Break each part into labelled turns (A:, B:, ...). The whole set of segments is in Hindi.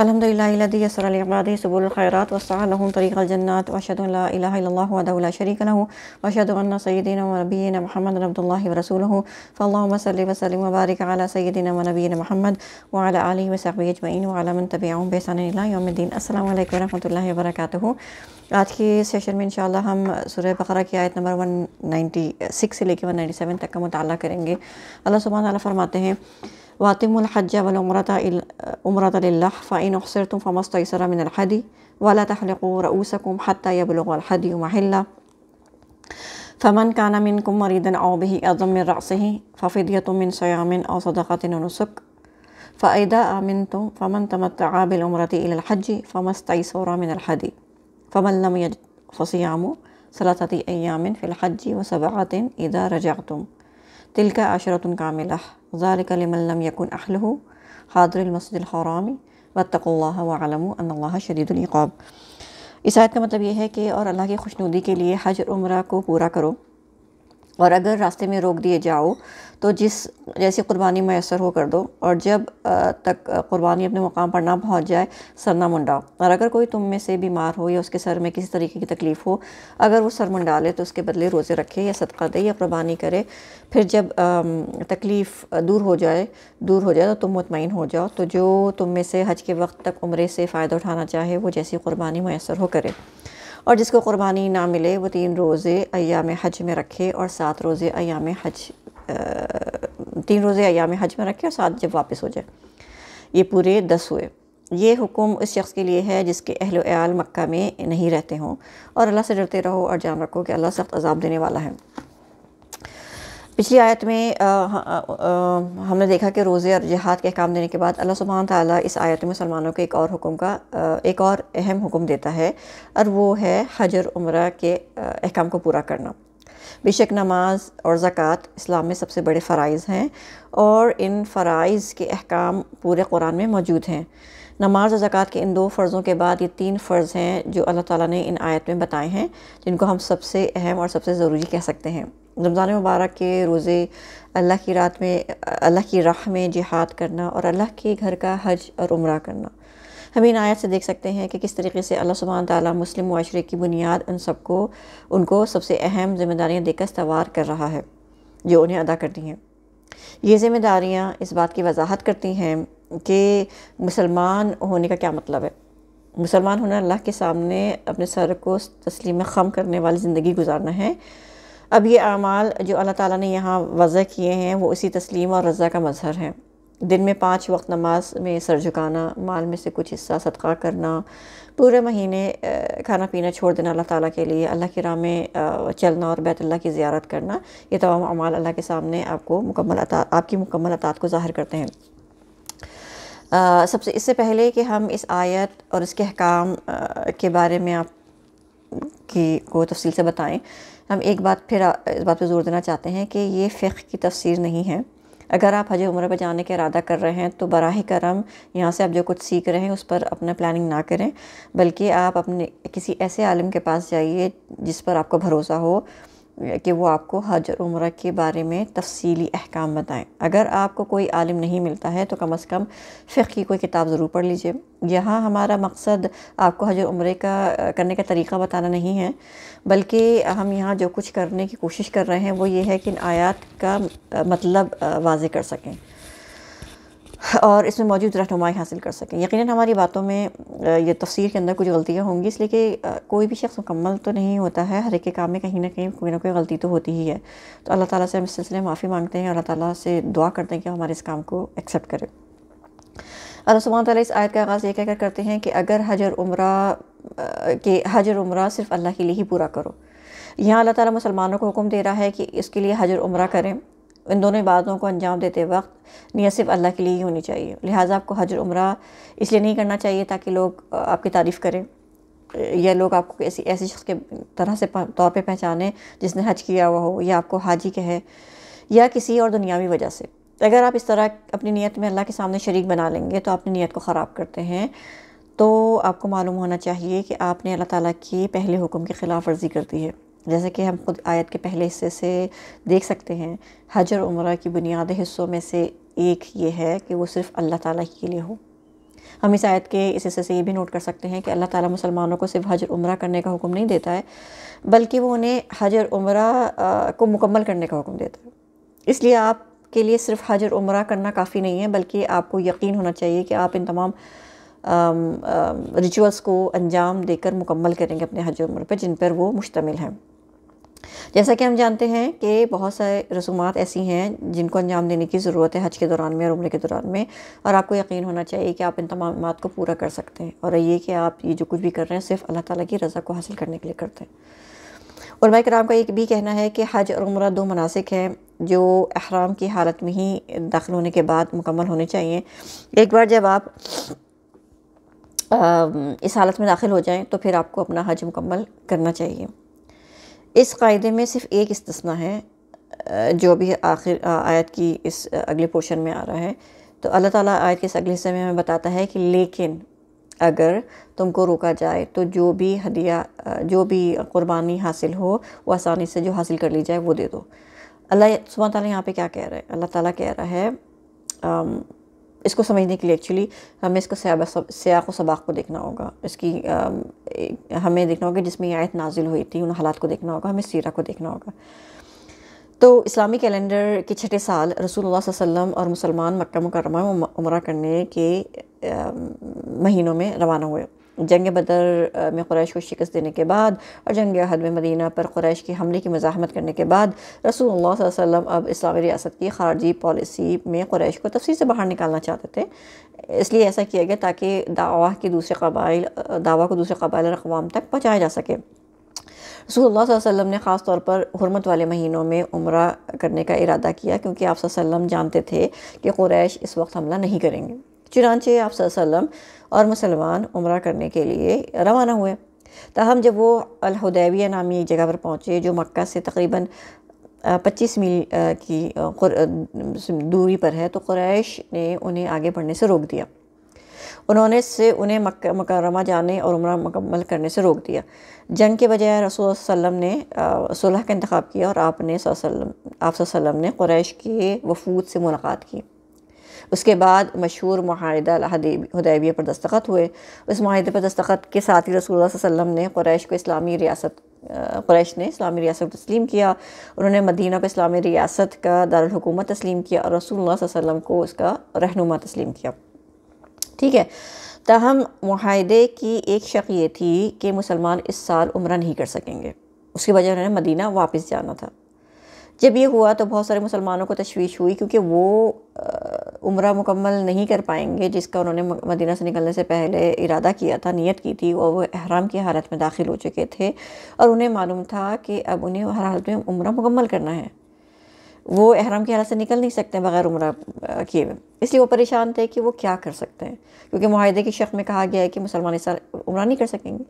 A: अलहमदिल्लादी सबुलख़ैरत वसालहम तरीक़लजन्नत वशदल शरीक नहू वशदन सैदिन नबीन महमद रब्दुल्ला रसूल फ़ल्ल वसली वसलम वबारक अला सैदिन नबीन महमद वाल आली वसबी अजमैन वालमन तबियाम बेसानदीन असल वरहमल वर्क आज के सेशन में इन हम सुरह बकरा की आयत नंबर वन नाइन्टी सिक्स से लेकर वन नाइन्टी सेवन तक का मुताल करेंगे अल्लाह सुबह फरमाते हैं وأتموا الحج والعمرة عمرة لله فإن أحصرتم فما استيسر من الحدي ولا تحلقوا رؤوسكم حتى يبلغ الحدي محله فمن كان منكم مريضا أو به أذى من رأسه ففدية من صيام أو صدقة ونسك فإذا آمنتم فمن تمتع بالعمرة إلى الحج فما استيسر من الحدي فمن لم يجد فصيام ثلاثة أيام في الحج وسبعة إذا رجعتم तिल का आशरतन कामिल ज़ालिकलम यकुन अहलह हादरमसदरामी वतकल्लाम अल्लाह शदीदुल्क़ाब इस आयत का मतलब यह है कि और अल्लाह की खुशनुदी के लिए हज उम्र को पूरा करो और अगर रास्ते में रोक दिए जाओ तो जिस जैसी कुर्बानी मैसर हो कर दो और जब तक कुर्बानी अपने मुकाम पर ना पहुंच जाए सर ना मुंडाओ और अगर कोई तुम में से बीमार हो या उसके सर में किसी तरीके की तकलीफ़ हो अगर वो सर मुंडा ले तो उसके बदले रोज़े रखे या सदका दे या कुर्बानी करे फिर जब तकलीफ़ दूर हो जाए दूर हो जाए तो तुम मुतमिन हो जाओ तो जो तुम में से हज के वक्त तक उम्र से फ़ायदा उठाना चाहे वो जैसी कुर्बानी मैसर हो करे और जिसको क़ुरबानी ना मिले वो तीन रोज़े अयाम हज में रखे और सात रोज़े अयाम हज तीन रोज़े अयाम हज में रखे और सात जब वापस हो जाए ये पूरे दस हुए ये हुक्म उस शख्स के लिए है जिसके अहल मक् मक्का में नहीं रहते हों और अल्लाह से डरते रहो और जान रखो कि अल्लाह सख्त अजाब देने वाला है पिछली आयत में आ, आ, आ, हमने देखा कि रोज़े और जहाद के अहकाम देने के बाद अल्लाह सुबहान ताली इस आयत में मुसलमानों को एक और हुक्म का एक और अहम हुक्म देता है और वो है हजर उम्र के अहकाम को पूरा करना बेशक नमाज और ज़क़़त इस्लाम में सबसे बड़े फ़राइज़ हैं और इन फ़राइज़ के अहकाम पूरे कुरान में मौजूद हैं नमाज ज़क़़त के इन दो फ़र्ज़ों के बाद ये तीन फ़र्ज़ हैं जो अल्लाह ताला ने इन आयत में बताए हैं जिनको हम सबसे अहम और सबसे ज़रूरी कह सकते हैं रमज़ान मुबारक के रोज़े अल्लाह की रात में अल्लाह की राह में जिहाद करना और अल्लाह के घर का हज और उम्र करना हम इन आयत से देख सकते हैं कि किस तरीके से अल्लाह सुबहान ताली मुस्लिम माशरे की बुनियाद उन सबको उनको सबसे अहम ज़िम्मेदारियाँ देकर सवार कर रहा है जो उन्हें अदा करनी हैं ये ज़िम्मेदारियाँ इस बात की वजाहत करती हैं कि मुसलमान होने का क्या मतलब है मुसलमान होना अल्लाह के सामने अपने सर को तस्लीम खम करने वाली ज़िंदगी गुजारना है अब ये अमाल जो अल्लाह ताला ने यहाँ वज़ह किए हैं वो इसी तस्लीम और रज़ा का मजहर है दिन में पाँच वक्त नमाज में सर झुकाना माल में से कुछ हिस्सा सदका करना पूरे महीने खाना पीना छोड़ देना अल्लाह ताला के लिए अल्लाह के राह में चलना और बैतल्ला की ज़्यारत करना ये तमाम अमाल अल्लाह के सामने आपको मुकम्मल अता आपकी मुकम्मल अतात को ज़ाहिर करते हैं सबसे इससे पहले कि हम इस आयत और इसके अहकाम के बारे में आप की को तफसील से बताएं हम एक बात फिर इस बात पर ज़ोर देना चाहते हैं कि ये फ़िक्र की तफसीर नहीं है अगर आप हज उम्र पर जाने का इरादा कर रहे हैं तो बरह करम यहाँ से आप जो कुछ सीख रहे हैं उस पर अपना प्लानिंग ना करें बल्कि आप अपने किसी ऐसे आलम के पास जाइए जिस पर आपको भरोसा हो कि वो आपको हज और उम्र के बारे में तफसीली अहकाम बताएं अगर आपको कोई आलिम नहीं मिलता है तो कम अज़ कम फ़िक की कोई किताब ज़रूर पढ़ लीजिए यहाँ हमारा मकसद आपको हज और उम्र का करने का तरीका बताना नहीं है बल्कि हम यहाँ जो कुछ करने की कोशिश कर रहे हैं वो ये है कि इन आयात का मतलब वाज कर सकें और इसमें मौजूद रहनुमाई हासिल कर सकें यकीन हमारी बातों में ये तफसीर के अंदर कुछ गलतियाँ होंगी इसलिए कि कोई भी शख्स मुकम्मल तो नहीं होता है हर एक के काम में कहीं ना कहीं कोई ना कोई गलती तो होती ही है तो अल्लाह ताला से हम इस सिलसिले में माफ़ी मांगते हैं और अल्लाह ताला से दुआ करते हैं कि हमारे इस काम को एक्सेप्ट करें अल्लाह सुबह इस आयत का आगाज़ ये कहकर करते हैं कि अगर हज और उम्रा के हज और सिर्फ़ अल्लाह के लिए ही पूरा करो यहाँ अल्लाह ताला मुसलमानों को हुक्म दे रहा है कि इसके लिए हज और करें इन दोनों इबादतों को अंजाम देते वक्त नीयत सिर्फ अल्लाह के लिए ही होनी चाहिए लिहाजा आपको हजर उम्र इसलिए नहीं करना चाहिए ताकि लोग आपकी तारीफ़ करें या लोग आपको ऐसी ऐसे शख्स के तरह से तौर पर पहचाने जिसने हज किया हुआ हो या आपको हाजी कहे या किसी और दुनियावी वजह से अगर आप इस तरह अपनी नीयत में अल्लाह के सामने शरीक बना लेंगे तो अपनी नीयत को ख़राब करते हैं तो आपको मालूम होना चाहिए कि आपने अल्लाह ताला की पहले हुक्म की ख़िलाफ़ वर्जी कर दी है जैसे कि हम खुद आयत के पहले हिस्से से देख सकते हैं हज और उम्र की बुनियादी हिस्सों में से एक ये है कि वो सिर्फ अल्लाह ताला के लिए हो हम इस आयत के इस हिस्से से ये भी नोट कर सकते हैं कि अल्लाह ताला मुसलमानों को सिर्फ हज और उम्र करने का हुक्म नहीं देता है बल्कि वो उन्हें हज और उम्र को मुकम्मल करने का हुक्म देता है इसलिए आपके लिए सिर्फ हज और उम्र करना काफ़ी नहीं है बल्कि आपको यकीन होना चाहिए कि आप इन तमाम रिचुअल्स को अंजाम देकर मुकम्मल करेंगे अपने हज उम्र पर जिन पर वो मुश्तमिल हैं जैसा कि हम जानते हैं कि बहुत सारे रसूमात ऐसी हैं जिनको अंजाम देने की ज़रूरत है हज के दौरान में और उम्र के दौरान में और आपको यकीन होना चाहिए कि आप इन तमाम को पूरा कर सकते हैं और ये कि आप ये जो कुछ भी कर रहे हैं सिर्फ अल्लाह ताला की रज़ा को हासिल करने के लिए करते हैं और मैं कराम का एक भी कहना है कि हज और उम्र दो मनासिक हैं जो अहराम की हालत में ही दाखिल होने के बाद मुकम्मल होने चाहिए एक बार जब आप इस हालत में दाखिल हो जाएँ तो फिर आपको अपना हज मुकम्मल करना चाहिए इस कायदे में सिर्फ एक इस्तना है जो भी आखिर आयत की इस अगले पोर्शन में आ रहा है तो अल्लाह ताला आयत के इस अगले हिस्से में हमें बताता है कि लेकिन अगर तुमको रोका जाए तो जो भी हदिया जो भी कुर्बानी हासिल हो वो आसानी से जो हासिल कर ली जाए वो दे दो अल्लाह सुबह ताली यहाँ पे क्या कह रहा है अल्लाह ताला कह रहा है आम, इसको समझने के लिए एक्चुअली हमें इसको सयाब सयाक व सबाक को देखना होगा इसकी हमें देखना होगा जिसमें यह आयत नाजिल हुई थी उन हालात को देखना होगा हमें सीरा को देखना होगा तो इस्लामी कैलेंडर के छठे साल रसूल वसल्लम और मुसलमान मक्का मुकरमा उम्र करने के महीनों में रवाना हुए जंग बदर में क्रैश को शिकस्त देने के बाद और जंग अहद में मदीना पर क्रैश के हमले की मजामत करने के बाद रसूल वसम अब इस्लामी रियासत की खारजी पॉलिसी में क्रैश को तफसी से बाहर निकालना चाहते थे इसलिए ऐसा किया गया ताकि दावा के दूसरे कबाइल दावा को दूसरे कबाइल अवाम तक पहुँचाया जा सके रसूल वसम ने ख़ास तौर पर हरमत वाले महीनों में उम्र करने का इरादा किया क्योंकि आप जानते थे कि क्रैश इस वक्त हमला नहीं करेंगे चुनानचे आप और मुसलमान उम्र करने के लिए रवाना हुए तहम जब वो अलहदैबिया नामी जगह पर पहुँचे जो मक्का से तकरीबन पच्चीस मील की दूरी पर है तो क्रैश ने उन्हें आगे बढ़ने से रोक दिया उन्होंने से उन्हें मक मकरमा जाने और उम्र मुकम्मल करने से रोक दिया जंग के बजाय रसूल वसम ने सुलह का इंतखब किया और आपने आप ने क्रैश के वफूद से मुलाकात की उसके बाद मशहूर माहिदा हदैबिया पर दस्तखत हुए उस माहे पर दस्तखत के साथ ही रसूल वसम ने क्रैश को इस्लामी रियासत क्रैश ने इस्लामी रियासत को तस्लीम किया उन्होंने मदीना को इस्लामी रियासत का दारकूमत तस्लीम किया और रसूल वसम को उसका रहनुमा तस्लीम किया ठीक है तहम माहे की एक शक ये थी कि मुसलमान इस साल उम्र नहीं कर सकेंगे उसकी वजह उन्होंने मदीना वापस जाना था जब ये हुआ तो बहुत सारे मुसलमानों को तशवीश हुई क्योंकि वो उम्र मुकम्मल नहीं कर पाएंगे जिसका उन्होंने मदीना से निकलने से पहले इरादा किया था नियत की थी और वह अहराम की हालत में दाखिल हो चुके थे और उन्हें मालूम था कि अब उन्हें हर हालत में उम्र मुकम्मल करना है वो अहराम की हालत से निकल नहीं सकते बगैर उम्र किए हुए इसलिए वो परेशान थे कि वो क्या कर सकते हैं क्योंकि माहदे की शक में कहा गया है कि मुसलमान इस उम्र नहीं कर सकेंगे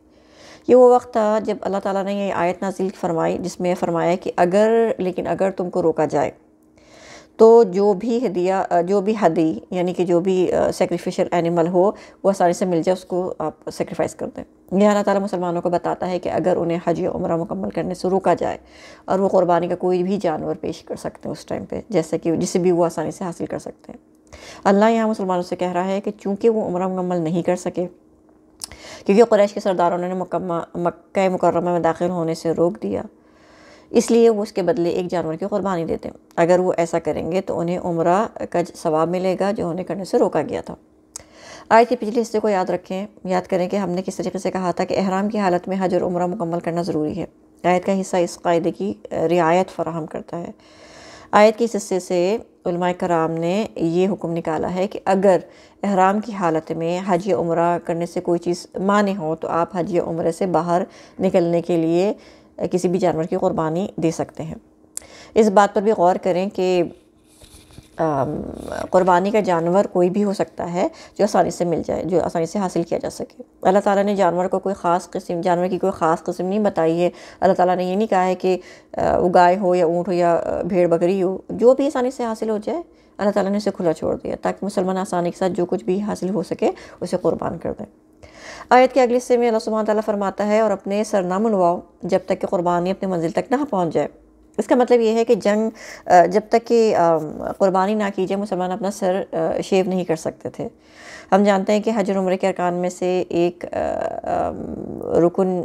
A: ये वो वक्त था जब अल्लाह ताला ने ये आयत नाजिल फरमाई जिसमें फरमाया कि अगर लेकिन अगर तुमको रोका जाए तो जो भी हदिया जो भी हदी यानी कि जो भी सेक्रीफिशल एनिमल हो वो आसानी से मिल जाए उसको आप सेक्रीफाइस कर दें यह अल्लाह ताला मुसलमानों को बताता है कि अगर उन्हें हज या उम्र मुकम्मल करने से रोका जाए और वो क़ुरबानी का कोई भी जानवर पेश कर सकते हैं उस टाइम पे जैसे कि जिसे भी वो आसानी से हासिल कर सकते हैं अल्लाह यहाँ मुसलमानों से कह रहा है कि चूँकि वो उम्र मुकम्मल नहीं कर सके क्योंकि क्रैश के सरदारों ने मक् मक् मुकरमा में दाखिल होने से रोक दिया इसलिए वो उसके बदले एक जानवर की कुर्बानी देते हैं अगर वो ऐसा करेंगे तो उन्हें उम्र का सवाब मिलेगा जो उन्हें करने से रोका गया था आयत के पिछले हिस्से को याद रखें याद करें कि हमने किस तरीके से कहा था कि अहराम की हालत में हज और उम्र मुकम्मल करना ज़रूरी है आयत का हिस्सा इस कायदे की रियायत फराहम करता है आयत के इस हिस्से से कराम ने यह हुक्म निकाला है कि अगर अहराम की हालत में हज या उम्र करने से कोई चीज़ माने हो तो आप हज या उम्र से बाहर निकलने के लिए किसी भी जानवर की कुर्बानी दे सकते हैं इस बात पर भी गौर करें कि कुर्बानी का जानवर कोई भी हो सकता है जो आसानी से मिल जाए जो आसानी से हासिल किया जा सके अल्लाह ताला ने जानवर को कोई ख़ास किस्म जानवर की कोई ख़ास किस्म नहीं बताई है अल्लाह ताला ने ये नहीं कहा है कि वो गाय हो या ऊँट हो या भेड़ बकरी हो जो भी आसानी से हासिल हो जाए अल्लाह ताला ने उसे खुला छोड़ दिया ताकि मुसलमान आसानी के साथ जो कुछ भी हासिल हो सके उसे कुर्बान कर दें आयत के अगले हिस्से में अल्लाह सुबहान ताली फरमाता है और अपने ना उनवाओ जब तक कि क़ुरबानी अपनी मंजिल तक ना पहुँच जाए इसका मतलब ये है कि जंग जब तक कि क़ुरबानी ना की जाए मुसलमान अपना सर शेव नहीं कर सकते थे हम जानते हैं कि हजर उम्र के अरकान में से एक रुकन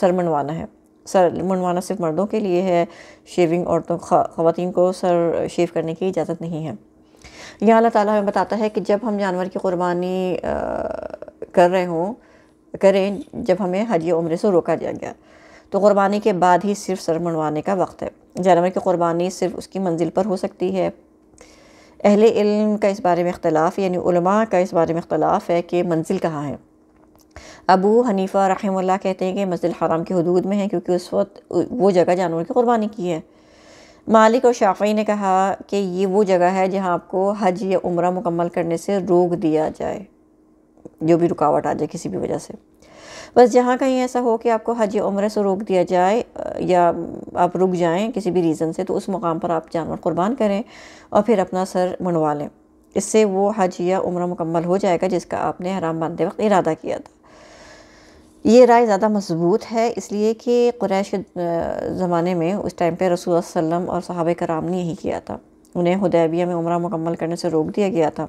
A: सर मनवाना है सर मनवाना सिर्फ मर्दों के लिए है शेविंग औरतों खवतिन को सर शेव करने की इजाज़त नहीं है यहाँ अल्लाह ताला हमें बताता है कि जब हम जानवर की कुर्बानी कर रहे हों करें जब हमें हज उम्र से रोका दिया गया तो कुर्बानी के बाद ही सिर्फ सर मनवाने का वक्त है जानवर की कुर्बानी सिर्फ उसकी मंजिल पर हो सकती है अहले इल्म का इस बारे में इख्तलाफ यानी उलमा का इस बारे में इख्तलाफ है कि मंजिल कहाँ है अबू हनीफ़ा रहीमल्ला कहते हैं कि मस्जिद हराम की हदूद में है क्योंकि उस वक्त वो जगह जानवर की कुर्बानी की है मालिक और शाफ़ी ने कहा कि ये वो जगह है जहाँ आपको हज या उम्र मुकम्मल करने से रोक दिया जाए जो भी रुकावट आ जाए किसी भी वजह से बस जहाँ कहीं ऐसा हो कि आपको हज या उम्र से रोक दिया जाए या आप रुक जाएँ किसी भी रीज़न से तो उस मुकाम पर आप जानवर कुर्बान करें और फिर अपना सर मंडवा लें इससे वो हज या उम्र मुकम्मल हो जाएगा जिसका आपने हराम बांधते वक्त इरादा किया था ये राय ज़्यादा मजबूत है इसलिए कि क्रैश के ज़माने में उस टाइम पर रसूल वसम और साहब कराम ने यही किया था उन्हें हदैबिया में उम्र मुकम्मल करने से रोक दिया गया था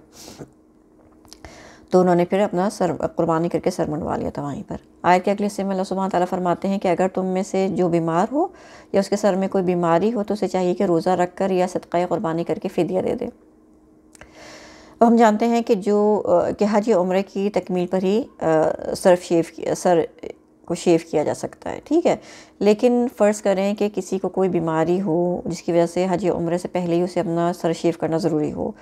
A: तो उन्होंने फिर अपना सर कुर्बानी करके सर मंडवा लिया था वहीं पर आयर के अगले हिस्से में अल्लाह सुबह ताली फरमाते हैं कि अगर तुम में से जो बीमार हो या उसके सर में कोई बीमारी हो तो उसे चाहिए कि रोज़ा रख कर या सदक़ा कुर्बानी करके फ़िदिया दे दे तो हम जानते हैं कि जो कि हज उम्र की तकमील पर ही सर शेव सर को शेव किया जा सकता है ठीक है लेकिन फ़र्ज़ करें कि किसी को कोई बीमारी हो जिसकी वजह से हज उम्र से पहले ही उसे अपना सर शेव करना ज़रूरी हो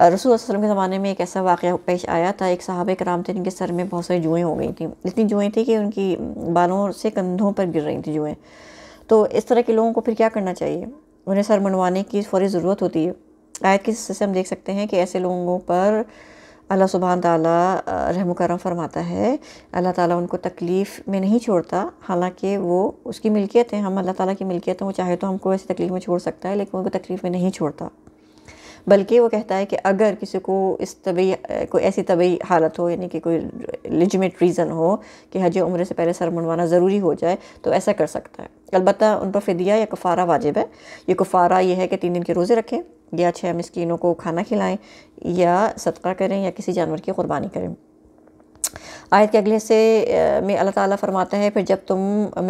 A: रसूल वसलम के ज़माने में एक ऐसा वाक़ पेश आया था एक साहब कराम थे जिनके सर में बहुत सारी जुएँ हो गई थी इतनी जुएँ थी कि उनकी बालों से कंधों पर गिर रही थी जुएँ तो इस तरह के लोगों को फिर क्या करना चाहिए उन्हें सर मनवाने की फ़ौरी ज़रूरत होती है आयत के हिस्से से हम देख सकते हैं कि ऐसे लोगों पर अल्लाह सुबहान तला रहम करम फरमाता है अल्लाह ताला उनको तकलीफ़ में नहीं छोड़ता हालांकि वो उसकी मिल्कियत है हम अल्लाह ताला की मिल्कियत हैं वो चाहे तो हमको ऐसी तकलीफ़ में छोड़ सकता है लेकिन उनको तकलीफ़ में नहीं छोड़ता बल्कि वो कहता है कि अगर किसी को इस तबी कोई ऐसी तबी हालत हो यानी कि कोई लिजमेट रीज़न हो कि हज उम्र से पहले सर मुंडवाना ज़रूरी हो जाए तो ऐसा कर सकता है अलबत् उन पर फ़िदिया या कुफ़ारा वाजिब है ये कुफ़ारा ये है कि तीन दिन के रोज़े रखें या छः मस्किनों को खाना खिलाएँ या सदका करें या किसी जानवर की कुर्बानी करें आयत के अगले से में अल्लाह ताला फरमाता है फिर जब तुम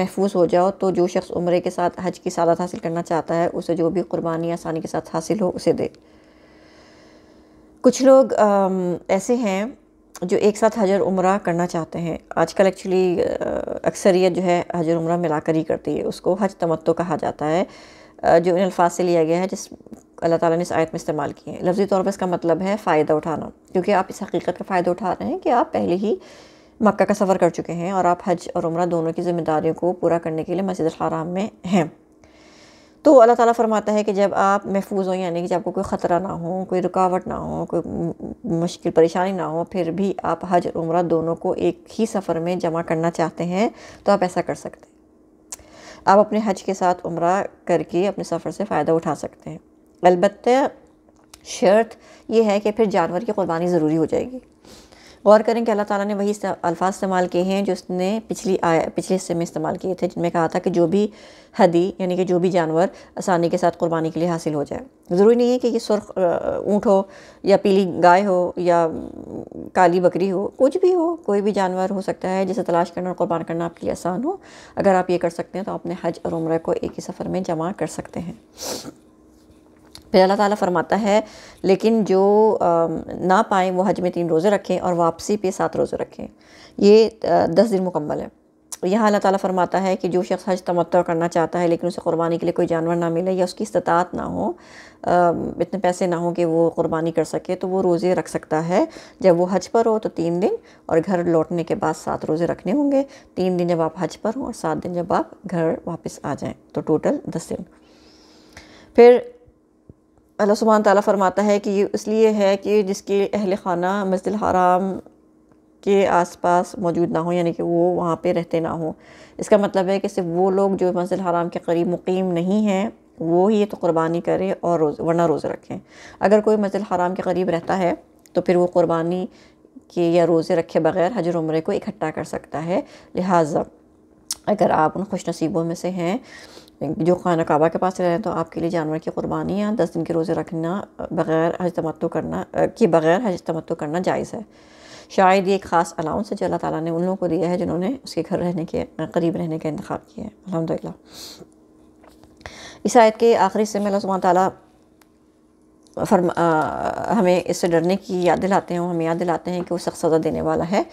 A: महफूज हो जाओ तो जो शख्स उम्र के साथ हज की सादत हासिल करना चाहता है उसे जो भी कुर्बानी आसानी के साथ हासिल हो उसे दे कुछ लोग ऐसे हैं जो एक साथ हजर उम्र करना चाहते हैं आजकल एक्चुअली अक्सरियत जो है हजर उम्र मिलाकर ही करती है उसको हज तमत्तो कहा जाता है जो इन अल्फाज से लिया गया है जिस अल्लाह ताला ने इस आयत में इस्तेमाल किए हैं लफ्ज़ी तौर पर इसका मतलब है फ़ायदा उठाना क्योंकि आप इस हकीकत का फ़ायदा उठा रहे हैं कि आप पहले ही मक्का का सफ़र कर चुके हैं और आप हज और उम्र दोनों की ज़िम्मेदारियों को पूरा करने के लिए मस्जिद हराम में हैं तो अल्लाह ताला फरमाता है कि जब आप महफूज हों यानी कि जब आपको कोई ख़तरा ना हो कोई रुकावट ना हो कोई मुश्किल परेशानी ना हो फिर भी आप हज और उम्र दोनों को एक ही सफ़र में जमा करना चाहते हैं तो आप ऐसा कर सकते हैं आप अपने हज के साथ उम्र करके अपने सफ़र से फ़ायदा उठा सकते हैं अलबत् शर्त यह है कि फिर जानवर की कुर्बानी ज़रूरी हो जाएगी गौर करें कि अल्लाह ताला ने वही अल्फाज इस्तेमाल किए हैं जो उसने पिछली आया पिछले हिस्से में इस्तेमाल किए थे जिनमें कहा था कि जो भी हदी यानी कि जो भी जानवर आसानी के साथ कुर्बानी के लिए हासिल हो जाए ज़रूरी नहीं है कि ये सुर्ख ऊँट हो या पीली गाय हो या काली बकरी हो कुछ भी हो कोई भी जानवर हो सकता है जिसे तलाश करना और कुर्बान करना आपके लिए आसान हो अगर आप ये कर सकते हैं तो अपने हज और उम्र को एक ही सफ़र में जमा कर सकते हैं फिर अल्लाह ताला फरमाता है लेकिन जो आ, ना पाएँ वो हज में तीन रोज़े रखें और वापसी पे सात रोज़े रखें ये आ, दस दिन मुकम्मल है यहाँ अल्लाह ताला फरमाता है कि जो शख्स हज तमत्तर करना चाहता है लेकिन उसे कुर्बानी के लिए कोई जानवर ना मिले या उसकी इस्तात ना हो आ, इतने पैसे ना हो कि वो कुर्बानी कर सके तो वो रोज़े रख सकता है जब वो हज पर हो तो तीन दिन और घर लौटने के बाद सात रोज़े रखने होंगे तीन दिन जब आप हज पर हों और सात दिन जब आप घर वापस आ जाएँ तो टोटल दस दिन फिर अल्लाह सुबहान ताली फ़रमाता है कि ये इसलिए है कि जिसके अहल खाना मस्जिद हराम के आसपास मौजूद ना हो यानी कि वो वहाँ पे रहते ना हो इसका मतलब है कि सिर्फ वो लोग जो मंजिल हराम के करीब मुकीम नहीं हैं वो ही तो कुर्बानी करें और रोज़ वरना रोज़े रखें अगर कोई मंजिल हराम के करीब रहता है तो फिर वो कुर्बानी के या रोज़े रखे बग़ैर हजर उम्र को इकट्ठा कर सकता है लिहाजा अगर आप उन खुश नसीबों में से हैं जो खाना काबा के पास रह रहे हैं तो आपके लिए जानवर की कुर्बानी या दस दिन के रोज़े रखना बग़ैर हज तमतु करना कि बग़ैर हज तमतु करना जायज़ है शायद ये एक ख़ास अलाउंस है जो अल्लाह ताला ने उन लोगों को दिया है जिन्होंने उसके घर रहने के करीब रहने का इंतखब किया है अलहमदिल्ला इस आयत के आखिरी से में सुबह ताली फरमा हमें इससे डरने की याद दिलाते हैं हमें याद दिलाते हैं कि वो सख्त सज़ा देने वाला है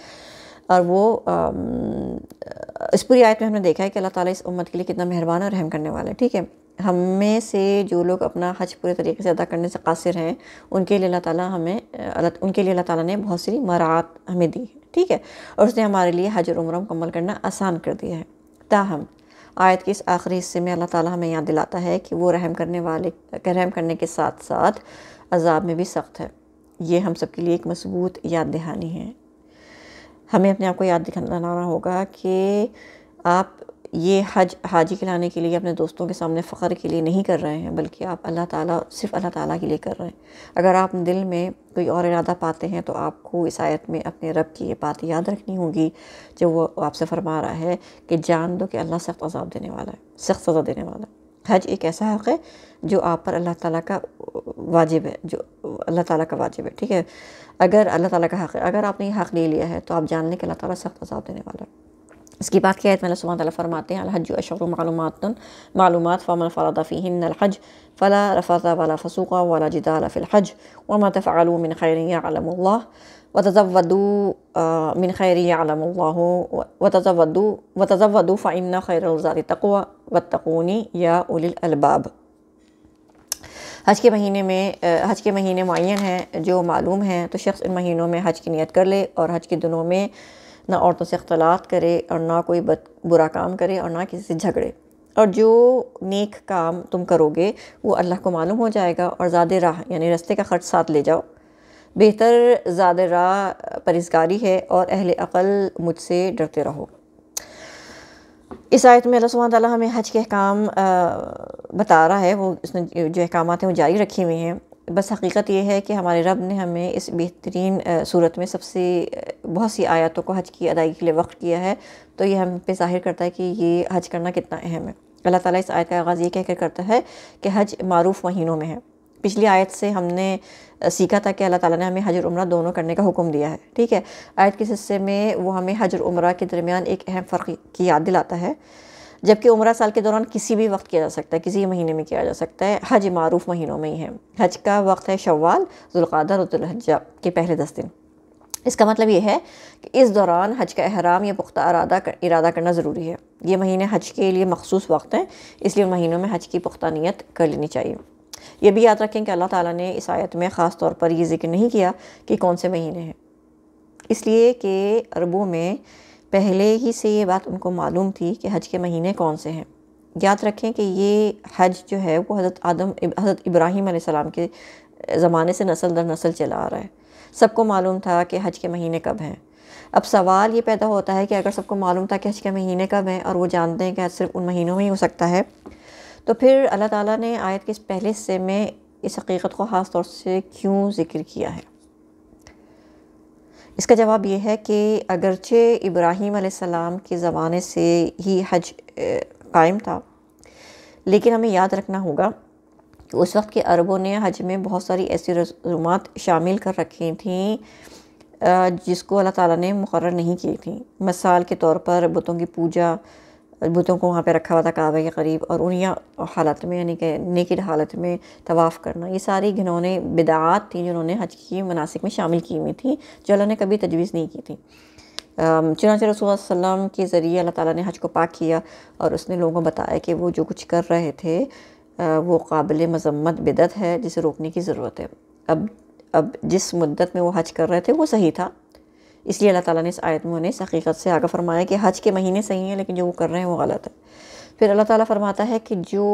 A: और वो आ, आ, इस पूरी आयत में हमने देखा है कि अल्लाह ताला इस उम्मत के लिए कितना मेहरबान और रहम करने वाला है ठीक है हम में से जो लोग अपना हज पूरे तरीके से अदा करने से कासिर हैं उनके लिए अल्लाह ताला हमें उनके लिए अल्लाह ताला ने बहुत सी मरात हमें दी है ठीक है और उसने हमारे लिए हज और उम्र मुकम्मल करना आसान कर दिया है ताहम आयत के इस आखिरी हिस्से में अल्लाह ताला हमें याद दिलाता है कि वो रहम करने वाले रहम करने के साथ साथ अजाब में भी सख्त है ये हम सब के लिए एक मजबूत याद दहानी है हमें अपने आप को याद दिखाना होगा कि आप ये हज हाजी खिलाने के लिए अपने दोस्तों के सामने फ़ख्र के लिए नहीं कर रहे हैं बल्कि आप अल्लाह ताला सिर्फ अल्लाह ताला के लिए कर रहे हैं अगर आप दिल में कोई और इरादा पाते हैं तो आपको इस आयत में अपने रब की ये बात याद रखनी होगी जो वो आपसे फरमा रहा है कि जान दो कि अल्लाह सख्त अजाब देने वाला है सख्त सज़ा देने वाला है हज एक ऐसा हक़ है जो आप पर अल्लाह ताला का वाजिब है जो अल्लाह ताला का वाजिब है ठीक है अगर अल्लाह ताला का हक़ है अगर आपने ये हक़ ले लिया है तो आप जान लें कि अल्लाह ताला सख्त अजाब देने वाला है इसकी बात क्या है सुबह फरमाते हैं अलहज अशर मालूम मालूम फ़मन फलाफ़ी फ़ीन अलहज फ़ला रफ़ा वाला फ़सूक़ा वाला जिदाल फ़िलहज वमा तफ़ालू मिन खैरिया आलम्ला व तज़वदू मिन खैरिया व तज़वदू व तज़वदू फ़ाइन खैरज़ात तकवा व तकोनी या उलबाब हज के महीने में हज के महीने मुन हैं जो मालूम हैं तो शख्स इन महीनों में हज की नीयत कर ले और हज के दिनों में ना औरतों से अख्तलात करे और ना कोई बद बुरा काम करे और ना किसी से झगड़े और जो नेक काम तुम करोगे वो अल्लाह को मालूम हो जाएगा और ज़्यादा राह यानी रस्ते का खर्च साथ ले जाओ बेहतर ज़्यादा राह परहेजगारी है और अहल अक़ल मुझसे डरते रहो इस आयत में अल्लाह सुबह हमें हज के अहकाम बता रहा है वो उसने जो अहकाम हैं वो जारी रखे हुए हैं बस हकीकत यह है कि हमारे रब ने हमें इस बेहतरीन सूरत में सबसे बहुत सी आयतों को हज की अदायगी के लिए वक्त किया है तो ये हम पे जाहिर करता है कि ये हज करना कितना अहम है अल्लाह ताला इस आयत का आगाज़ ये कहकर करता है कि हज मरूफ महीनों में है पिछली आयत से हमने सीखा था कि अल्लाह ताला ने हमें हज और उम्र दोनों करने का हुक्म दिया है ठीक है आयत के हिस्से में वो हमें हज और उम्र के दरमियान एक अहम फ़र्क की याद दिलाता है जबकि उम्र साल के दौरान किसी भी वक्त किया जा सकता है किसी भी महीने में किया जा सकता है हज मरूफ महीनों में ही है हज का वक्त है शवाल जुल्क़ादा उतुलहजा के पहले दस दिन इसका मतलब यह है कि इस दौरान हज का अहराम या पुख्ता इरादा कर, इरादा करना ज़रूरी है ये महीने हज के लिए मखसूस वक्त हैं इसलिए महीनों में हज की पुख्ता नीयत कर लेनी चाहिए ये भी याद रखें कि अल्लाह ताला ने इस आयत में ख़ास तौर पर यह जिक्र नहीं किया कि कौन से महीने हैं इसलिए कि अरबों में पहले ही से ये बात उनको मालूम थी कि हज के महीने कौन से हैं याद रखें कि ये हज जो है वो हज़रत आदम हज़रत इब्राहिम सलाम के ज़माने से नसल दर नसल चला आ रहा है सबको मालूम था कि हज के महीने कब हैं अब सवाल ये पैदा होता है कि अगर सबको मालूम था कि हज के महीने कब हैं और वो जानते हैं कि हज सिर्फ उन महीनों में ही हो सकता है तो फिर अल्लाह ताला ने आयत के इस पहले हिस्से में इस हकीकत को ख़ास तौर से क्यों ज़िक्र किया है इसका जवाब ये है कि अगरचे इब्राहीम सलाम के ज़माने से ही हज कायम था लेकिन हमें याद रखना होगा कि उस वक्त के अरबों ने हज में बहुत सारी ऐसी रसूमात शामिल कर रखी थीं जिसको अल्लाह ताला ने मुकर नहीं की थी मिसाल के तौर पर बुतों की पूजा बुतों को वहाँ पे रखा हुआ था काबे के करीब और उन्हीं हालत में यानी कि नेकिड हालत में तवाफ़ करना ये सारी घिनौने बिदात थी जिन्होंने हज की मनासिक में शामिल की हुई थी जो अल्लाह ने कभी तजवीज़ नहीं की थी चुनाच रसूल के ज़रिए अल्लाह ताला ने हज को पाक किया और उसने लोगों को बताया कि वो जो कुछ कर रहे थे वो काबिल मजम्मत बिदत है जिसे रोकने की ज़रूरत है अब अब जिस मुद्दत में वो हज कर रहे थे वो सही था इसलिए अल्लाह ताला ने इस आयत में उन्हें इस हकीकत से आगा फरमाया कि हज के महीने सही हैं लेकिन जो वो कर रहे हैं वो गलत है फिर अल्लाह ताला फरमाता है कि जो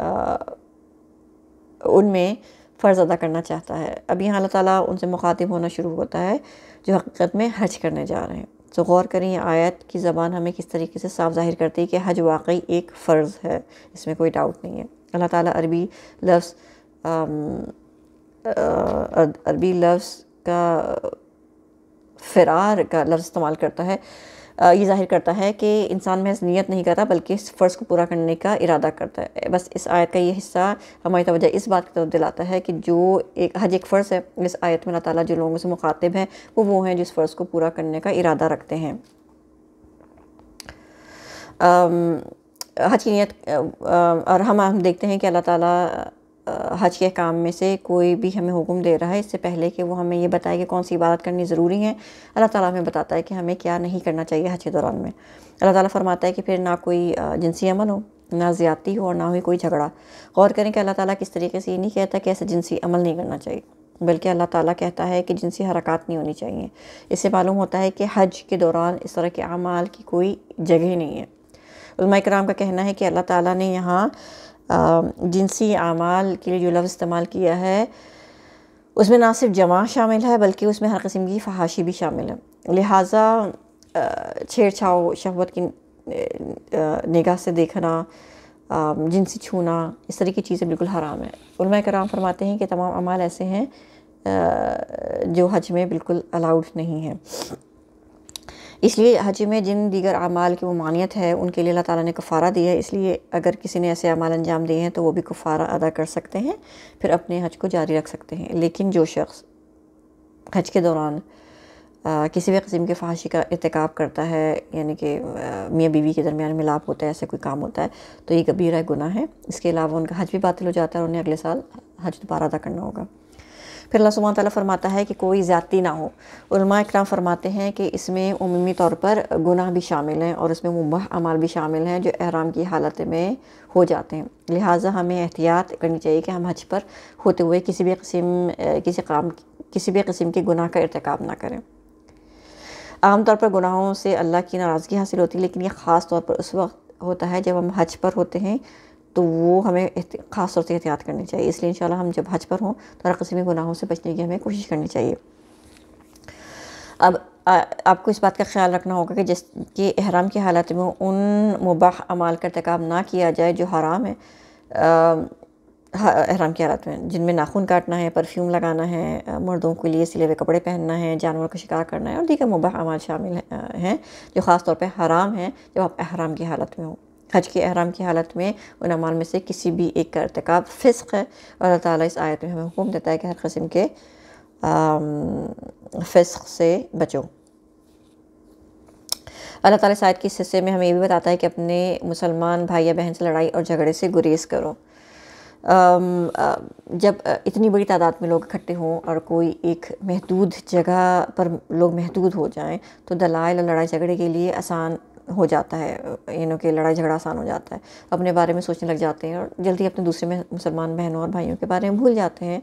A: उनमें फ़र्ज़ अदा करना चाहता है अब यहाँ अल्लाह ताला उनसे मुखातिब होना शुरू होता है जो हकीकत में हज करने जा रहे हैं तो गौर करें आयत की ज़बान हमें किस तरीके से साफ जाहिर करती है कि हज वाकई एक फ़र्ज़ है इसमें कोई डाउट नहीं है अल्लाह ताला अरबी लफ्ज़ अरबी लफ्ज़ का फ़रार का लफ्ज़ इस्तेमाल करता है ये जाहिर करता है कि इंसान महज नीयत नहीं करता बल्कि इस फ़र्ज़ को पूरा करने का इरादा करता है बस इस आयत का ये हिस्सा हमारी तोजह इस बात की तरफ दिलाता है कि जो एक हज एक फ़र्ज़ है इस आयत में अल्लाह ताला जो लोगों से मुखातिब है वो वो हैं जिस फ़र्ज़ को पूरा करने का इरादा रखते हैं हज की नीयत और हम हम देखते हैं कि अल्लाह ताला हज के काम में से कोई भी हमें हुक्म दे रहा है इससे पहले कि वो हमें ये बताए कि कौन सी इबादत करनी ज़रूरी है अल्लाह ताला हमें बताता है कि हमें क्या नहीं करना चाहिए हज के दौरान में अल्लाह ताला फरमाता है कि फिर ना कोई जिनसी अमल हो ना ज़्यादती हो और ना ही कोई झगड़ा गौर करें कि अल्लाह ताला किस तरीके से ये नहीं कहता कि ऐसा जिनसी अमल नहीं करना चाहिए बल्कि अल्लाह ताला कहता है कि जिनसी हरकत नहीं होनी चाहिए इससे मालूम होता है कि हज के दौरान इस तरह के अमाल की कोई जगह नहीं है उलमा कराम का कहना है कि अल्लाह ताला ने यहाँ जिनसी आमाल के लिए जो लफ्ज़ इस्तेमाल किया है उसमें ना सिर्फ जमा शामिल है बल्कि उसमें हर किस्म की फहाशी भी शामिल है लिहाजा छेड़छाओ शहबत की निगाह से देखना जिनसी छूना इस तरह की चीज़ें बिल्कुल हराम है उलमा कराम फरमाते हैं कि तमाम अमाल ऐसे हैं जो हज में बिल्कुल अलाउड नहीं है इसलिए हज में जिन दीगर अमाल की ममानियत है उनके लिए अल्लाह ताला ने कफ़ारा दिया है इसलिए अगर किसी ने ऐसे अमाल अंजाम दिए हैं तो वो भी कफ़ारा अदा कर सकते हैं फिर अपने हज को जारी रख सकते हैं लेकिन जो शख्स हज के दौरान आ, किसी भी कस्म के फाशी का इरतकब करता है यानी कि मियाँ बीवी के दरमियान मिलाप होता है ऐसा कोई काम होता है तो ये कबीरा गुना है इसके अलावा उनका हज भी बातिल हो जाता है और उन्हें अगले साल हज दोबारा अदा करना होगा फिर अल्लाह सुबह ताली फरमाता है कि कोई ज़्यादती ना हो इक्राम फरमाते हैं कि इसमें उमूमी तौर पर गुनाह भी शामिल हैं और इसमें मुबह अमाल भी शामिल हैं जो अहराम की हालत में हो जाते हैं लिहाजा हमें एहतियात करनी चाहिए कि हम हज पर होते हुए किसी भी किस्म किसी काम किसी भी किस्म के गुनाह का इरतकाम ना करें आमतौर पर गुनाहों से अल्लाह की नाराज़गी हासिल होती है लेकिन ये ख़ास तौर पर उस वक्त होता है जब हम हज पर होते हैं तो वो हमें ख़ास तौर से एहतियात करनी चाहिए इसलिए इन हम जब हज पर हों तो हर किस्म के गुनाहों से बचने की हमें कोशिश करनी चाहिए अब आ, आपको इस बात का ख्याल रखना होगा कि जिस कि अहराम की हालत में उन मुबाह अमाल का इरतकब ना किया जाए जो हराम है अहराम की हालत में जिनमें नाखून काटना है परफ्यूम लगाना है मर्दों के लिए सिले हुए कपड़े पहनना है जानवर का शिकार करना है और दीगर मुबाह अमाल शामिल हैं जो ख़ास तौर पर हराम हैं जब आप अहराम की हालत में हों हज के अहराम की हालत में उन अमाल में से किसी भी एक का इरतकब फ़िस्क है और अल्लाह ताली इस आयत में हमें हुक्म देता है कि हर कस्म के फ़िस्क से बचो अल्लाह ताली इस के इस हिस्से में हमें ये भी बताता है कि अपने मुसलमान भाई या बहन से लड़ाई और झगड़े से गुरेज करो जब इतनी बड़ी तादाद में लोग इकट्ठे हों और कोई एक महदूद जगह पर लोग महदूद हो जाएं तो दलाल और लड़ाई झगड़े के लिए आसान हो जाता है यू नो कि लड़ाई झगड़ा आसान हो जाता है अपने बारे में सोचने लग जाते हैं और जल्दी अपने दूसरे में मुसलमान बहनों और भाइयों के बारे में भूल जाते हैं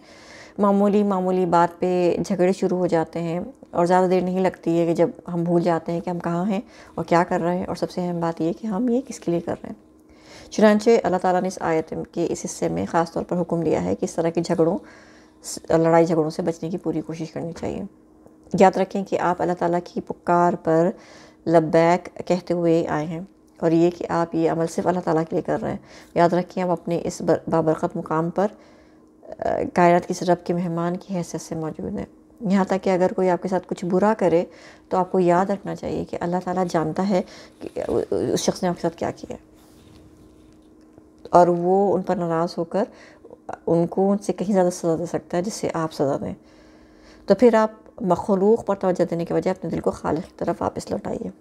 A: मामूली मामूली बात पे झगड़े शुरू हो जाते हैं और ज़्यादा देर नहीं लगती है कि जब हम भूल जाते हैं कि हम कहाँ हैं और क्या कर रहे हैं और सबसे अहम बात यह कि हम ये किसके लिए कर रहे हैं चुनानचे अल्लाह ताला ने इस आयत के इस हिस्से में ख़ास तौर पर हुक्म दिया है कि इस तरह के झगड़ों लड़ाई झगड़ों से बचने की पूरी कोशिश करनी चाहिए याद रखें कि आप अल्लाह ताला की पुकार पर लब्बैक कहते हुए आए हैं और ये कि आप ये अमल सिर्फ अल्लाह ताला के लिए कर रहे हैं याद रखें आप अपने इस बाबरकत मुकाम पर कायरत की रब के मेहमान की हैसियत से मौजूद हैं यहाँ तक कि अगर कोई आपके साथ कुछ बुरा करे तो आपको याद रखना चाहिए कि अल्लाह ताला जानता है कि उस शख्स ने आपके साथ क्या किया और वो उन पर नाराज़ होकर उनको उनसे कहीं ज़्यादा सज़ा दे सकता है जिससे आप सज़ा दें तो फिर आप मखलूक पर तोजह देने के वजह अपने दिल को खालिक की तरफ वापस लौटाइए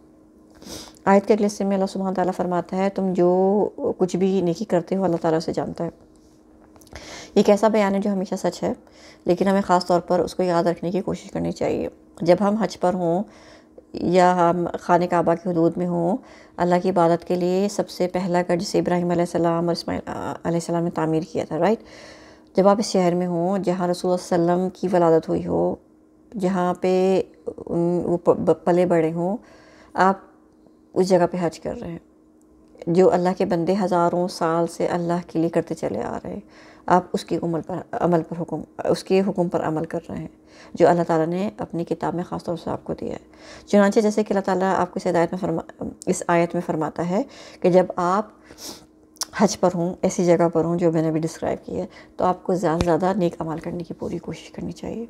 A: आयत के अगले हिस्से में अल्लाह सुबहान ताली फरमाता है तुम जो कुछ भी नेकी करते हो अल्लाह ताला से जानता है एक ऐसा बयान है जो हमेशा सच है लेकिन हमें ख़ास तौर पर उसको याद रखने की कोशिश करनी चाहिए जब हम हज पर हों या हम खान काबा की हदूद में हों अल्लाह की इबादत के लिए सबसे पहला घर जिसे इब्राहिम और इसमाईसम ने तामीर किया था राइट जब आप इस शहर में हों जहाँ रसूल वसम की वलादत हुई हो जहाँ पे उन वो पले बड़े हों आप उस जगह पे हज कर रहे हैं जो अल्लाह के बंदे हज़ारों साल से अल्लाह के लिए करते चले आ रहे हैं आप उसकी उमल पर अमल पर हुकुम उसके हुक्म पर अमल कर रहे हैं जो अल्लाह ताला ने अपनी किताब में ख़ास तौर से आपको दिया है चुनाचे जैसे कि अल्लाह ताला आपको इस हिदायत में फरमा इस आयत में फ़रमाता है कि जब आप हज पर हों ऐसी जगह पर हूँ जो मैंने अभी डिस्क्राइब की है तो आपको ज़्यादा से ज़्यादा नेक अमल करने की पूरी कोशिश करनी चाहिए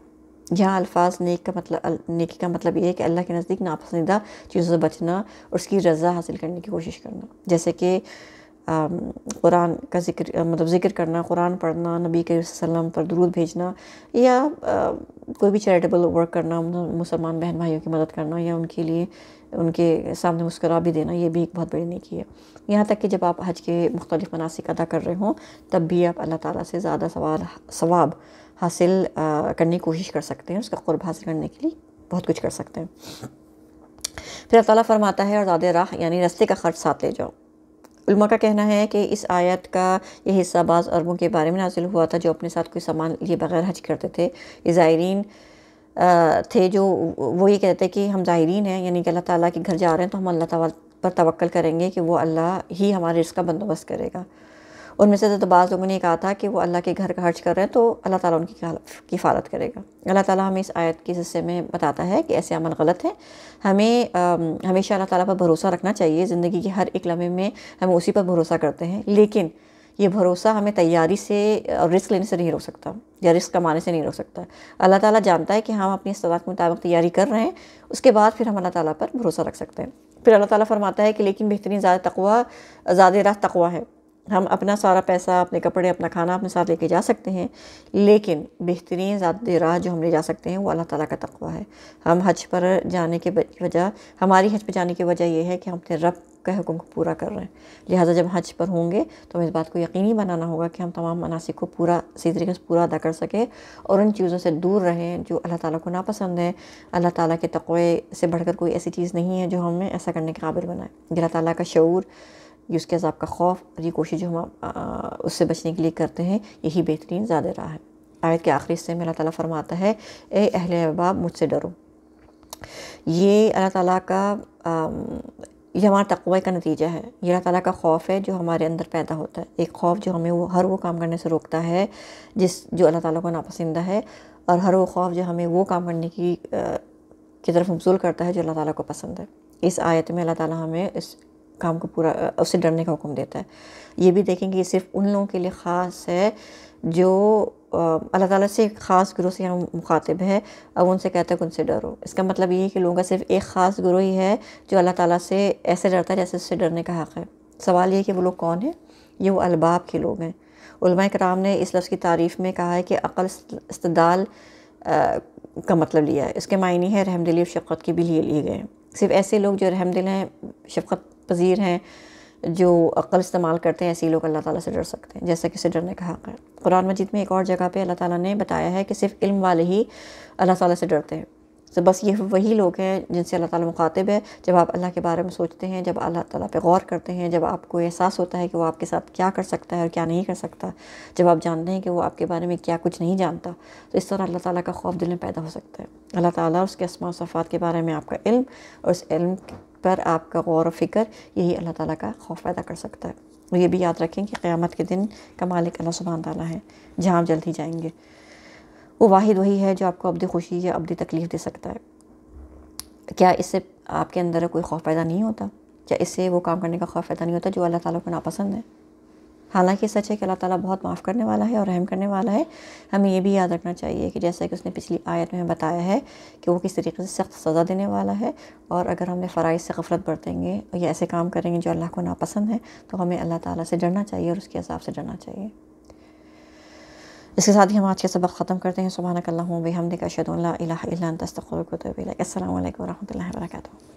A: यहाँ अल्फाज नेक का मतलब नेकी का मतलब ये है कि अल्लाह के नज़दीक नापसंदीदा चीज़ों से बचना और उसकी रज़ा हासिल करने की कोशिश करना जैसे कि कुरान का जिक्र मतलब जिक्र करना कुरान पढ़ना नबी के पर दरूद भेजना या आ, कोई भी चैरिटेबल वर्क करना मुसलमान बहन भाइयों की मदद करना या उनके लिए उनके सामने मुस्करा भी देना ये भी एक बहुत बड़ी नेकी है यहाँ तक कि जब आप हज के मुख्तलिफ मनासिक अदा कर रहे हों तब भी आप अल्लाह ताला से ज़्यादा सवाल सवाब हासिल करने की कोशिश कर सकते हैं उसका क़ुरब हासिल करने के लिए बहुत कुछ कर सकते हैं फिर अल्लाह फरमाता है और ज़्यादा राह यानी रस्ते का खर्च साथ ले जाओ उलमा का कहना है कि इस आयत का यह हिस्सा बाज़ अरबों के बारे में हासिल हुआ था जो अपने साथ कोई सामान लिए बगैर हज करते थे ये ज़ायरीन थे जो वो ये कहते कि हम ज़ायरीन हैं यानी कि अल्लाह ताला के घर जा रहे हैं तो हम अल्लाह पर तवक्ल करेंगे कि वो अल्लाह ही हमारे इसका बंदोबस्त करेगा उनमें से तो, तो बाज़ लोगों ने कहा था कि वो अल्लाह के घर खर्च कर रहे हैं तो अल्लाह ताला उनकी किफ़ालत करेगा अल्लाह ताला हमें इस आयत के हिस्से में बताता है कि ऐसे अमल गलत है हमें हमेशा अल्लाह ताला पर भरोसा रखना चाहिए ज़िंदगी के हर एक लम्हे में हम उसी पर भरोसा करते हैं लेकिन ये भरोसा हमें तैयारी से और रिस्क लेने से नहीं रोक सकता या रिस्क कमाने से नहीं रोक सकता अल्लाह ताला जानता है कि हम अपनी इस्तात के मुताबिक तैयारी कर रहे हैं उसके बाद फिर हम अल्लाह ताला पर भरोसा रख सकते हैं फिर अल्लाह ताला फरमाता है कि लेकिन बेहतरीन ज़्यादा तकवा ज़्यादा राह तकवा है हम अपना सारा पैसा अपने कपड़े अपना खाना अपने साथ लेके जा सकते हैं लेकिन बेहतरीन ज़्यादा राह जो हम ले जा सकते हैं वो अल्लाह ताला का तकवा है हम हज पर जाने के वजह हमारी हज पर जाने की वजह यह है कि हम अपने रब का हुक्म को पूरा कर रहे हैं लिहाजा जब हज पर होंगे तो हमें इस बात को यकीनी बनाना होगा कि हम तमाम मनासिक को पूरा सही तरीके से पूरा अदा कर सकें और उन चीज़ों से दूर रहें जो अल्लाह ताला को नापसंद है अल्लाह ताला के तकवे से बढ़कर कोई ऐसी चीज़ नहीं है जो हमें ऐसा करने के काबिल बनाए अल्लाह ताला का शूर ये उसके अजाब का खौफ और ये कोशिश जो हम आ, उससे बचने के लिए करते हैं यही बेहतरीन ज़्यादा रहा है आयत के आखिरी हिस्से में अल्लाह ताला फरमाता है ए अहल अहबाब मुझसे डरो ये अल्लाह ताला का आ, ये हमारा तकवा का नतीजा है ये अल्लाह ताला का खौफ है जो हमारे अंदर पैदा होता है एक खौफ जो हमें वो हर वो काम करने से रोकता है जिस जो अल्लाह ताला को नापसंदा है और हर वो खौफ जो हमें वो काम करने की आ, की तरफ मबजूल करता है जो अल्लाह ताला को पसंद है इस आयत में अल्लाह ताला हमें इस काम को पूरा उससे डरने का हुक्म देता है ये भी देखें कि ये सिर्फ उन लोगों के लिए ख़ास है जो अल्लाह ताला से एक ख़ास गुरु से यहाँ मुखातिब है अब उनसे कहता है कि उनसे डरो इसका मतलब ये है कि लोगों का सिर्फ एक ख़ास गुरु ही है जो अल्लाह ताला से ऐसे डरता है जैसे उससे डरने का हक़ है सवाल ये है कि वो लोग कौन हैं ये वो अलबाब के लोग हैं कराम ने इस लफ्ज़ की तारीफ़ में कहा है कि अक़ल इस्तदाल का मतलब लिया है इसके मायने है रहमदिली और शफ़त के भी लिए लिए गए सिर्फ ऐसे लोग जो रहमदिल हैं शफ़त पजीर हैं जो अक्ल इस्तेमाल करते हैं ऐसे लोग अल्लाह ताला से डर सकते हैं जैसा कि से डरने का हक़ है कुरान मजीद में एक और जगह पे अल्लाह ताला ने बताया है कि सिर्फ इल्म वाले ही अल्लाह ताला से डरते हैं तो बस ये वही लोग हैं जिनसे अल्लाह ताला मुखातिब है जब आप अल्लाह के बारे में सोचते हैं जब अल्लाह ताला पे गौर करते हैं जब आपको एहसास होता है कि वो आपके साथ क्या कर सकता है और क्या नहीं कर सकता जब आप जानते हैं कि वो आपके बारे में क्या कुछ नहीं जानता तो इस तरह अल्लाह ताला का खौफ दिल में पैदा हो सकता है अल्लाह ताला उसके असमा सफ़ात के बारे में आपका इल्म और उस इल्म पर आपका गौर फिक्र यही अल्लाह ताला का खौफ पैदा कर सकता है और ये भी याद रखें कि क़्यामत के दिन का मालिक अल्लाह सुबहान ताला है जहाँ आप जल्दी जाएंगे वो वाहिद वही है जो आपको अबदी खुशी या अबदी तकलीफ़ दे सकता है क्या इससे आपके अंदर कोई खौफ पैदा नहीं होता क्या इससे वो काम करने का खौफ पैदा नहीं होता जो अल्लाह ताला को नापसंद है हालांकि सच है कि अल्लाह ताला बहुत माफ़ करने वाला है और रहम करने वाला है हमें यह भी याद रखना चाहिए कि जैसा कि उसने पिछली आयत में बताया है कि वो किस तरीके से सख्त सज़ा देने वाला है और अगर हमने फ़राइज से गफलत बरतेंगे या ऐसे काम करेंगे जो अल्लाह को नापसंद है तो हमें अल्लाह ताली से डरना चाहिए और उसके हिसाब से डरना चाहिए इसके साथ ही हम आज के सबक ख़त्म करते हैं सुबह कल्ला हम बेहमद का शदल अल्लाह को तो असल वरहमल वर्का